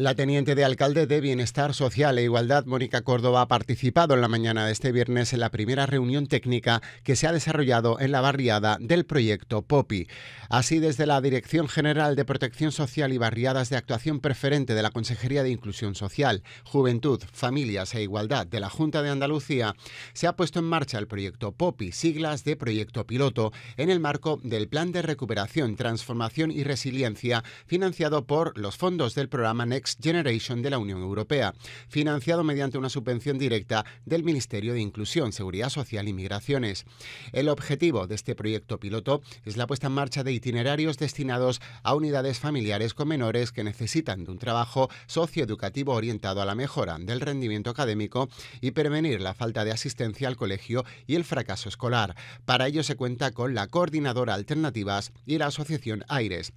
La teniente de alcalde de Bienestar Social e Igualdad, Mónica Córdoba, ha participado en la mañana de este viernes en la primera reunión técnica que se ha desarrollado en la barriada del proyecto POPI. Así, desde la Dirección General de Protección Social y Barriadas de Actuación Preferente de la Consejería de Inclusión Social, Juventud, Familias e Igualdad de la Junta de Andalucía, se ha puesto en marcha el proyecto POPI, siglas de Proyecto Piloto, en el marco del Plan de Recuperación, Transformación y Resiliencia, financiado por los fondos del programa Next Generation de la Unión Europea, financiado mediante una subvención directa del Ministerio de Inclusión, Seguridad Social y Migraciones. El objetivo de este proyecto piloto es la puesta en marcha de itinerarios destinados a unidades familiares con menores que necesitan de un trabajo socioeducativo orientado a la mejora del rendimiento académico y prevenir la falta de asistencia al colegio y el fracaso escolar. Para ello se cuenta con la Coordinadora Alternativas y la Asociación Aires.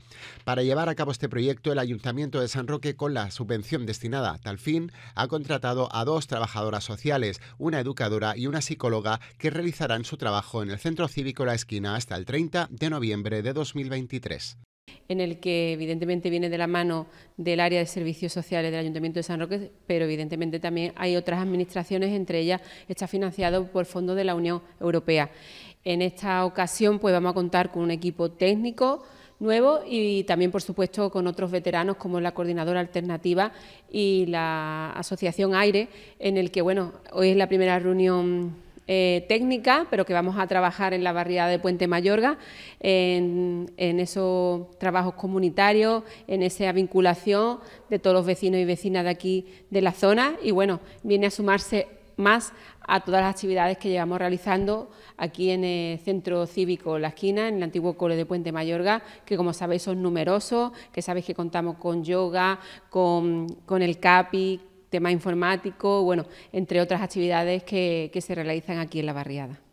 Para llevar a cabo este proyecto, el Ayuntamiento de San Roque con la la subvención destinada a tal fin, ha contratado a dos trabajadoras sociales, una educadora y una psicóloga, que realizarán su trabajo en el Centro Cívico La Esquina hasta el 30 de noviembre de 2023 en el que evidentemente viene de la mano del área de servicios sociales del Ayuntamiento de San Roque, pero evidentemente también hay otras administraciones, entre ellas está financiado por fondos de la Unión Europea. En esta ocasión pues vamos a contar con un equipo técnico, Nuevo y también, por supuesto, con otros veteranos como la Coordinadora Alternativa y la Asociación Aire, en el que, bueno, hoy es la primera reunión eh, técnica, pero que vamos a trabajar en la barriada de Puente Mayorga, en, en, esos trabajos comunitarios, en esa vinculación de todos los vecinos y vecinas de aquí de la zona. Y bueno, viene a sumarse más a todas las actividades que llevamos realizando aquí en el Centro Cívico La Esquina, en el antiguo cole de Puente Mayorga, que como sabéis son numerosos, que sabéis que contamos con yoga, con, el CAPI, tema informático, bueno, entre otras actividades que se realizan aquí en la barriada.